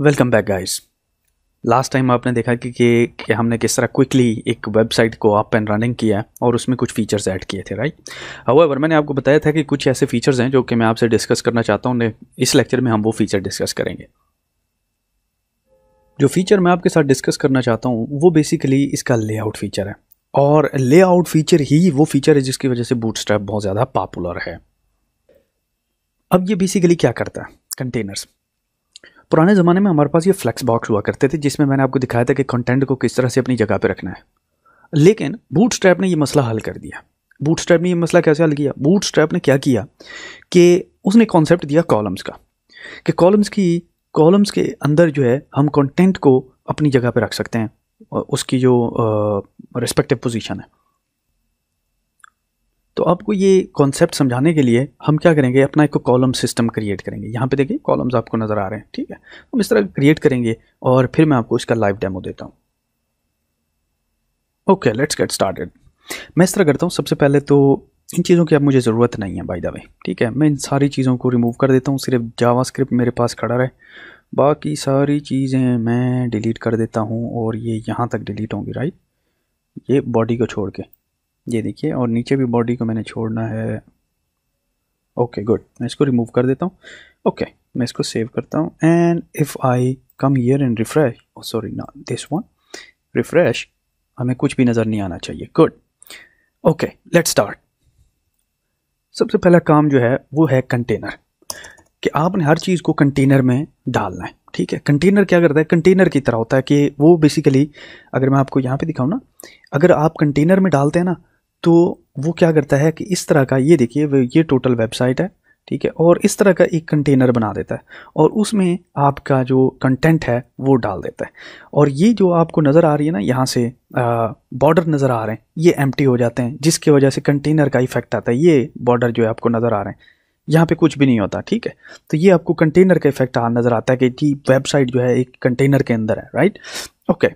Welcome back guys last time आपने देखा कि, कि, कि हमने किस तरह क्विकली एक वेबसाइट को अप एंड रनिंग किया और उसमें कुछ फीचर्स ऐड किए थे राइट हाउएवर मैंने आपको बताया था कि कुछ ऐसे फीचर्स हैं जो कि मैं आपसे डिस्कस करना चाहता हूँ इस लेक्चर में हम वो फीचर डिस्कस करेंगे जो फीचर मैं आपके साथ डिस्कस करना चाहता हूँ वो बेसिकली इसका लेआउट फीचर है और लेआउट फीचर ही वो फीचर है जिसकी वजह से बूट बहुत ज़्यादा पॉपुलर है अब ये बेसिकली क्या करता है कंटेनर्स पुराने ज़माने में हमारे पास ये फ्लैक्स बॉक्स हुआ करते थे जिसमें मैंने आपको दिखाया था कि कंटेंट को किस तरह से अपनी जगह पर रखना है लेकिन बूट स्ट्रैप ने ये मसला हल कर दिया बूट स्ट्रैप ने ये मसला कैसे हल किया बूट स्ट्रैप ने क्या किया कि उसने कॉन्सेप्ट दिया कॉलम्स का कि कॉलम्स की कॉलम्स के अंदर जो है हम कंटेंट को अपनी जगह पर रख सकते हैं उसकी जो रिस्पेक्टिव पोजीशन है तो आपको ये कॉन्सेप्ट समझाने के लिए हम क्या करेंगे अपना एक कॉलम सिस्टम क्रिएट करेंगे यहाँ पे देखिए कॉलम्स आपको नज़र आ रहे हैं ठीक है हम इस तरह क्रिएट करेंगे और फिर मैं आपको इसका लाइव डेमो देता हूँ ओके लेट्स गेट स्टार्टेड मैं इस तरह करता हूँ सबसे पहले तो इन चीज़ों की अब मुझे ज़रूरत नहीं है बाई द वे ठीक है मैं इन सारी चीज़ों को रिमूव कर देता हूँ सिर्फ जावा स्क्रिप्ट मेरे पास खड़ा रहे बाकी सारी चीज़ें मैं डिलीट कर देता हूँ और ये यहाँ तक डिलीट होंगी राइट ये बॉडी को छोड़ के ये देखिए और नीचे भी बॉडी को मैंने छोड़ना है ओके गुड मैं इसको रिमूव कर देता हूँ ओके okay, मैं इसको सेव करता हूँ and if I come here and refresh sorry ना दिस वन रिफ्रेश हमें कुछ भी नज़र नहीं आना चाहिए गुड ओके लेट स्टार्ट सबसे पहला काम जो है वो है कंटेनर कि आपने हर चीज़ को कंटेनर में डालना है ठीक है कंटेनर क्या करता है कंटेनर की तरह होता है कि वो बेसिकली अगर मैं आपको यहाँ पे दिखाऊँ ना अगर आप कंटेनर में डालते हैं ना तो वो क्या करता है कि इस तरह का ये देखिए ये टोटल वेबसाइट है ठीक है और इस तरह का एक कंटेनर बना देता है और उसमें आपका जो कंटेंट है वो डाल देता है और ये जो आपको नज़र आ रही है ना यहाँ से बॉर्डर नज़र आ रहे हैं ये एम हो जाते हैं जिसकी वजह से कंटेनर का इफेक्ट आता है ये बॉर्डर जो है आपको नज़र आ रहे हैं यहाँ पे कुछ भी नहीं होता ठीक है तो ये आपको कंटेनर का इफेक्ट आ नज़र आता है कि जी वेबसाइट जो है एक कंटेनर के अंदर है right okay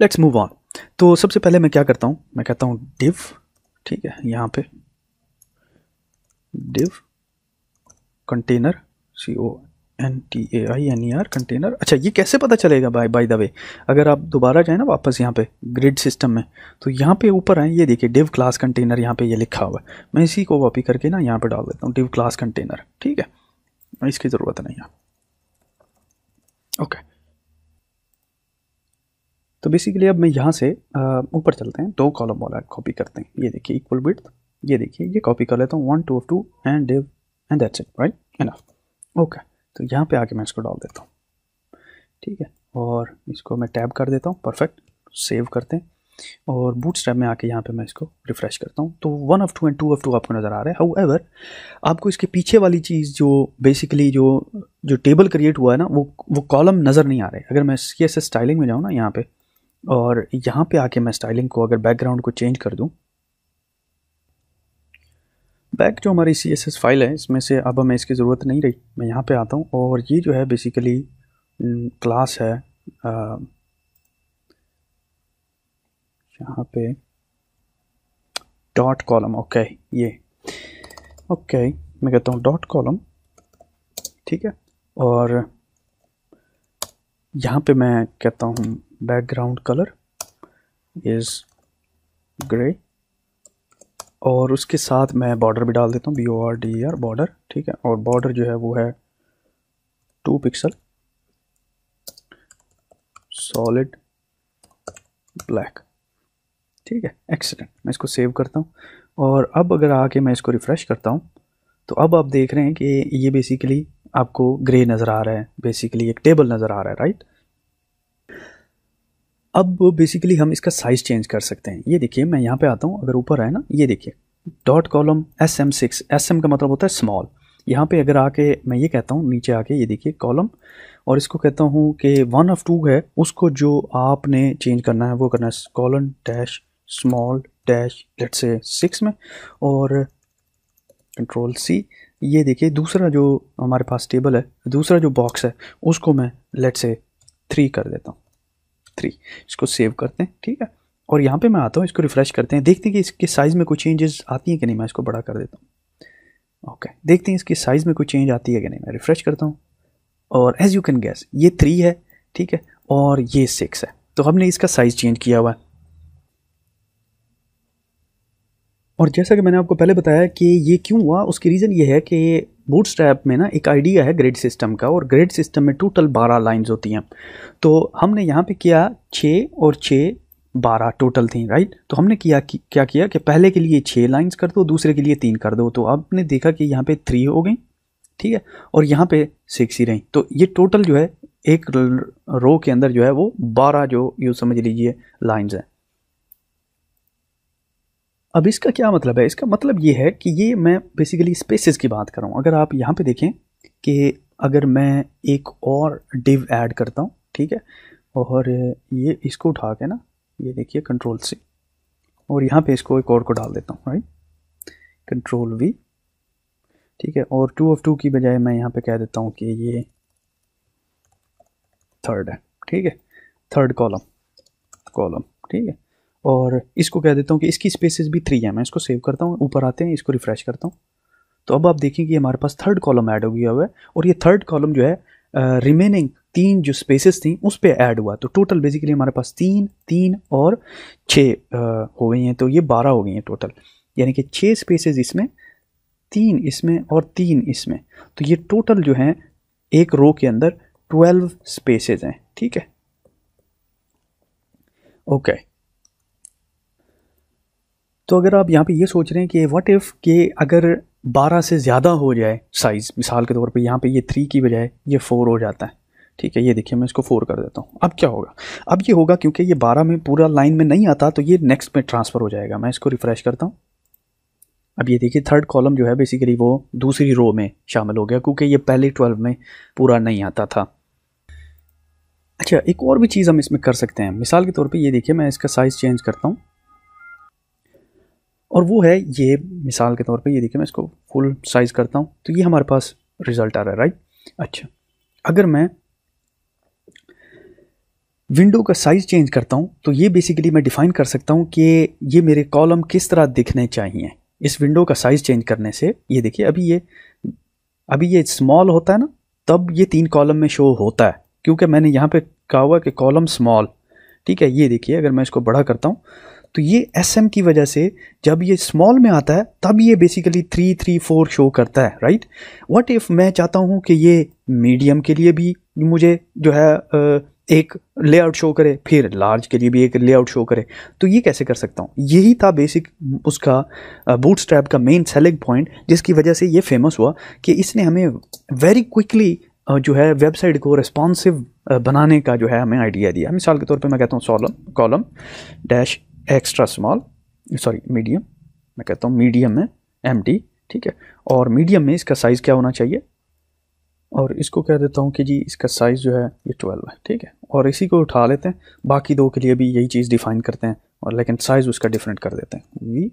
let's move on तो सबसे पहले मैं क्या करता हूँ मैं कहता हूँ डिव ठीक है यहाँ पे div container C O N T A I N E R container अच्छा ये कैसे पता चलेगा बाय बाय द वे अगर आप दोबारा जाए ना वापस यहाँ पे ग्रिड सिस्टम में तो यहाँ पे ऊपर आए ये देखिए डिव क्लास कंटेनर यहाँ पे ये लिखा हुआ है मैं इसी को कॉपी करके ना यहाँ पे डाल देता हूँ डिव क्लास कंटेनर ठीक है इसकी ज़रूरत नहीं है ओके okay. तो बेसिकली अब मैं यहाँ से ऊपर चलते हैं दो कॉलम वाला कॉपी करते हैं ये देखिए इक्वल बिट ये देखिए ये कॉपी कर लेता हूँ one two two and div and that's it right enough okay तो यहाँ पे आके मैं इसको डाल देता हूँ ठीक है और इसको मैं टैब कर देता हूँ परफेक्ट सेव करते हैं और बूट स्टैप में आके यहाँ पे मैं इसको रिफ़्रेश करता हूँ तो one of two and two of two आपको नज़र आ रहा है हाउ एवर आपको इसके पीछे वाली चीज़ जो बेसिकली जो जो टेबल क्रिएट हुआ है ना वो वो कॉलम नज़र नहीं आ रहे अगर मैं सी एस स्टाइलिंग में जाऊँ ना यहाँ पर और यहाँ पे आके मैं स्टाइलिंग को अगर बैकग्राउंड को चेंज कर दूँ बैक जो हमारी सी एस एस फाइल है इसमें से अब हमें इसकी ज़रूरत नहीं रही मैं यहाँ पे आता हूँ और ये जो है बेसिकली क्लास है यहाँ पे डॉट कॉलम ओके ये ओके मैं कहता हूँ डॉट कॉलम ठीक है और यहाँ पे मैं कहता हूँ बैकग्राउंड कलर इज ग्रे और उसके साथ मैं बॉर्डर भी डाल देता हूँ B O R D R border ठीक है और बॉर्डर जो है वो है टू पिक्सल सॉलिड ब्लैक ठीक है एक्सीलेंट मैं इसको सेव करता हूँ और अब अगर आके मैं इसको रिफ़्रेश करता हूँ तो अब आप देख रहे हैं कि ये बेसिकली आपको ग्रे नज़र आ रहा है बेसिकली एक टेबल नज़र आ रहा है राइट अब बेसिकली हम इसका साइज चेंज कर सकते हैं ये देखिए मैं यहाँ पे आता हूँ अगर ऊपर आए ना ये देखिए dot column S M six S M का मतलब होता है स्मॉल यहाँ पे अगर आके मैं ये कहता हूँ नीचे आके ये देखिए कॉलम और इसको कहता हूँ कि वन ऑफ टू है उसको जो आपने चेंज करना है वो करना है कॉलम डैश स्मॉल डैश लेट से सिक्स में और कंट्रोल सी ये देखिए दूसरा जो हमारे पास टेबल है दूसरा जो बॉक्स है उसको मैं लेट से थ्री कर देता हूँ थ्री इसको सेव करते हैं ठीक है और यहाँ पे मैं आता हूँ इसको रिफ़्रेश करते हैं देखते हैं कि इसके साइज़ में कोई चेंजेस आती हैं कि नहीं मैं इसको बड़ा कर देता हूँ ओके देखते हैं इसकी साइज़ में कोई चेंज आती है कि नहीं मैं रिफ़्रेश करता हूँ और एज़ यू कैन गैस ये थ्री है ठीक है और ये सिक्स है तो हमने इसका साइज़ चेंज किया हुआ है और जैसा कि मैंने आपको पहले बताया कि ये क्यों हुआ उसकी रीज़न ये है कि बूटस्ट्रैप में ना एक आइडिया है ग्रेड सिस्टम का और ग्रेड सिस्टम में टोटल बारह लाइन्स होती हैं तो हमने यहाँ पे किया छः और छः बारह टोटल थी राइट तो हमने किया कि, क्या किया कि पहले के लिए छः लाइन्स कर दो दूसरे के लिए तीन कर दो तो आपने देखा कि यहाँ पे थ्री हो गई ठीक है और यहाँ पे सिक्स ही रही तो ये टोटल जो है एक रो के अंदर जो है वो बारह जो यूँ समझ लीजिए लाइन्स हैं अब इसका क्या मतलब है इसका मतलब ये है कि ये मैं बेसिकली स्पेसेस की बात कर रहा हूँ अगर आप यहाँ पे देखें कि अगर मैं एक और डिव ऐड करता हूँ ठीक है और ये इसको उठा के ना ये देखिए कंट्रोल सी और यहाँ पे इसको एक और को डाल देता हूँ राइट कंट्रोल वी ठीक है और टू ऑफ टू की बजाय मैं यहाँ पे कह देता हूँ कि ये थर्ड है ठीक है थर्ड कॉलम कॉलम ठीक है और इसको कह देता हूँ कि इसकी स्पेसिस भी थ्री है मैं इसको सेव करता हूँ ऊपर आते हैं इसको रिफ़्रेश करता हूँ तो अब आप देखें कि हमारे पास थर्ड कॉलम ऐड हो गया हुआ है और ये थर्ड कॉलम जो है रिमेनिंग uh, तीन जो स्पेसेस थी उस पर ऐड हुआ तो टोटल बेसिकली हमारे पास तीन तीन और छः uh, हो गई हैं तो ये बारह हो गई हैं टोटल यानी कि छः स्पेसेस इसमें तीन इसमें और तीन इसमें तो ये टोटल जो हैं एक रो के अंदर ट्वेल्व स्पेसेस हैं ठीक है ओके okay. तो अगर आप यहाँ पे ये सोच रहे हैं कि व्हाट इफ़ के अगर 12 से ज़्यादा हो जाए साइज़ मिसाल के तौर पे यहाँ पे ये थ्री की बजाय ये फ़ोर हो जाता है ठीक है ये देखिए मैं इसको फ़ोर कर देता हूँ अब क्या होगा अब ये होगा क्योंकि ये 12 में पूरा लाइन में नहीं आता तो ये नेक्स्ट में ट्रांसफ़र हो जाएगा मैं इसको रिफ़्रेश करता हूँ अब ये देखिए थर्ड कॉलम जो है बेसिकली वो दूसरी रो में शामिल हो गया क्योंकि ये पहले ट्वेल्व में पूरा नहीं आता था अच्छा एक और भी चीज़ हम इसमें कर सकते हैं मिसाल के तौर पे ये देखिए मैं इसका साइज़ चेंज करता हूँ और वो है ये मिसाल के तौर पे ये देखिए मैं इसको फुल साइज़ करता हूँ तो ये हमारे पास रिज़ल्ट आ रहा है राइट अच्छा अगर मैं विंडो का साइज़ चेंज करता हूँ तो ये बेसिकली मैं डिफ़ाइन कर सकता हूँ कि ये मेरे कॉलम किस तरह दिखने चाहिए इस विंडो का साइज़ चेंज करने से ये देखिए अभी ये अभी ये स्मॉल होता है ना तब ये तीन कॉलम में शो होता है क्योंकि मैंने यहाँ पे कहा हुआ कि कॉलम स्मॉल ठीक है ये देखिए अगर मैं इसको बड़ा करता हूँ तो ये एस एम की वजह से जब ये स्मॉल में आता है तब ये basically three three four show करता है राइट वट इफ़ मैं चाहता हूँ कि ये मीडियम के लिए भी मुझे जो है एक लेआउट शो करे फिर लार्ज के लिए भी एक लेआउट शो करे तो ये कैसे कर सकता हूँ यही था बेसिक उसका बूट स्ट्रैप का मेन सेलिंग पॉइंट जिसकी वजह से ये फेमस हुआ कि इसने हमें वेरी क्विकली जो है वेबसाइट को रिस्पॉन्सिव बनाने का जो है हमें आइडिया दिया मिसाल के तौर पे मैं कहता हूँ सॉलम column dash extra small sorry medium मैं कहता हूँ मीडियम है एम ठीक है और मीडियम में इसका साइज़ क्या होना चाहिए और इसको कह देता हूँ कि जी इसका साइज़ जो है ये ट्वेल्व है ठीक है और इसी को उठा लेते हैं बाकी दो के लिए भी यही चीज़ डिफाइन करते हैं और लेकिन साइज़ उसका डिफरेंट कर देते हैं वी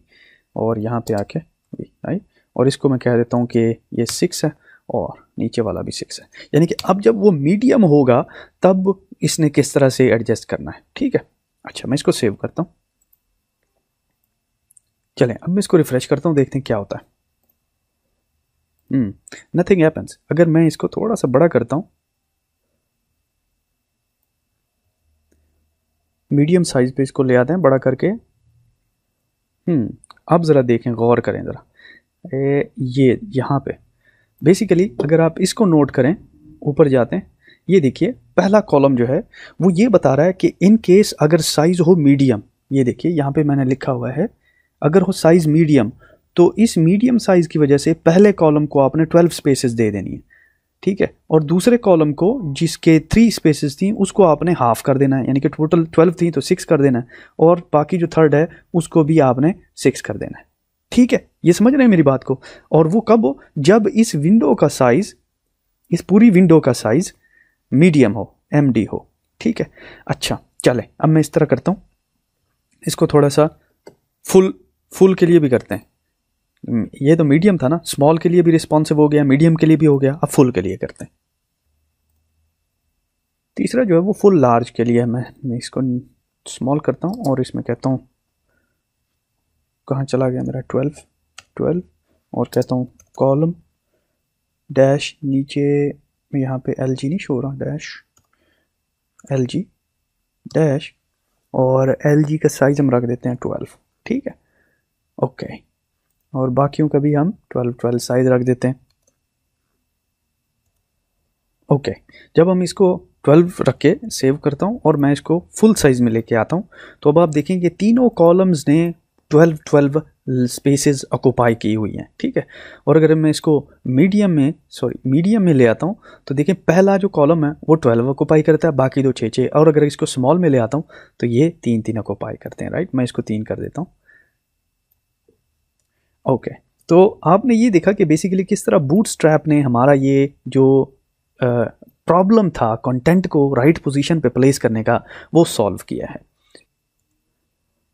और यहाँ पे आके वी आई और इसको मैं कह देता हूँ कि ये सिक्स है और नीचे वाला भी सिक्स है यानी कि अब जब वो मीडियम होगा तब इसने किस तरह से एडजस्ट करना है ठीक है अच्छा मैं इसको सेव करता हूँ चलें अब मैं इसको रिफ्रेश करता हूँ देखते हैं क्या होता है नथिंग हम्म, एपन्स अगर मैं इसको थोड़ा सा बड़ा करता हूँ मीडियम साइज पे इसको ले आते हैं बड़ा करके हम्म, अब ज़रा देखें गौर करें ज़रा ये यहाँ पे बेसिकली अगर आप इसको नोट करें ऊपर जाते हैं ये देखिए पहला कॉलम जो है वो ये बता रहा है कि इन केस अगर साइज़ हो मीडियम ये देखिए यहाँ पे मैंने लिखा हुआ है अगर हो साइज़ मीडियम तो इस मीडियम साइज़ की वजह से पहले कॉलम को आपने ट्वेल्व स्पेसेस दे देनी है ठीक है और दूसरे कॉलम को जिसके थ्री स्पेसेस थी उसको आपने हाफ़ कर देना है यानी कि टोटल ट्वेल्व थी तो सिक्स कर देना है और बाकी जो थर्ड है उसको भी आपने सिक्स कर देना है ठीक है ये समझ रहे हैं मेरी बात को और वो कब हो जब इस विंडो का साइज़ इस पूरी विंडो का साइज़ मीडियम हो एम हो ठीक है अच्छा चले अब मैं इस तरह करता हूँ इसको थोड़ा सा फुल फुल के लिए भी करते हैं हम्म, ये तो मीडियम था ना स्मॉल के लिए भी रिस्पॉन्सिव हो गया मीडियम के लिए भी हो गया अब फुल के लिए करते हैं तीसरा जो है वो फुल लार्ज के लिए है मैं, मैं इसको स्मॉल करता हूँ और इसमें कहता हूँ कहाँ चला गया मेरा ट्वेल्व ट्वेल्व और कहता हूँ कॉलम डैश नीचे यहाँ पे एल जी नहीं शो रहा डैश एल जी डैश और एल जी का साइज़ हम रख देते हैं ट्वेल्व ठीक है ओके okay. और बाकियों का भी हम ट्वेल्व ट्वेल्व साइज रख देते हैं ओके okay. जब हम इसको ट्वेल्व रख के सेव करता हूँ और मैं इसको फुल साइज़ में लेके आता हूँ तो अब आप देखेंगे तीनों कॉलम्स ने ट्वेल्व ट्वेल्व स्पेसेस ऑक्यूपाई की हुई हैं ठीक है और अगर मैं इसको मीडियम में सॉरी मीडियम में ले आता हूँ तो देखें पहला जो कॉलम है वो ट्वेल्व ऑक्यूपाई करता है बाकी दो छः छः और अगर इसको स्मॉल में ले आता हूँ तो ये तीन तीन ऑक्यूपाई करते हैं राइट मैं इसको तीन कर देता हूँ ओके okay. तो आपने ये देखा कि बेसिकली किस तरह बूट स्ट्रैप ने हमारा ये जो प्रॉब्लम था कंटेंट को राइट right पोजीशन पे प्लेस करने का वो सॉल्व किया है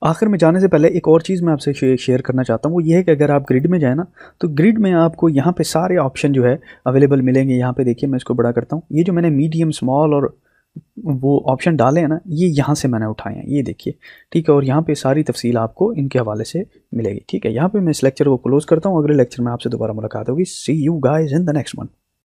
आखिर में जाने से पहले एक और चीज़ मैं आपसे शेयर करना चाहता हूँ वो ये है कि अगर आप ग्रिड में जाए ना तो ग्रिड में आपको यहाँ पे सारे ऑप्शन जो है अवेलेबल मिलेंगे यहाँ पे देखिए मैं इसको बड़ा करता हूँ ये जो मैंने मीडियम स्मॉल और वो ऑप्शन डाले हैं ना ये यहाँ से मैंने उठाए हैं ये देखिए ठीक है और यहाँ पे सारी तफसील आपको इनके हवाले से मिलेगी ठीक है यहाँ पे मैं इस लेक्चर को क्लोज़ करता हूँ अगले लेक्चर में आपसे दोबारा मुलाकात होगी see you guys in the next one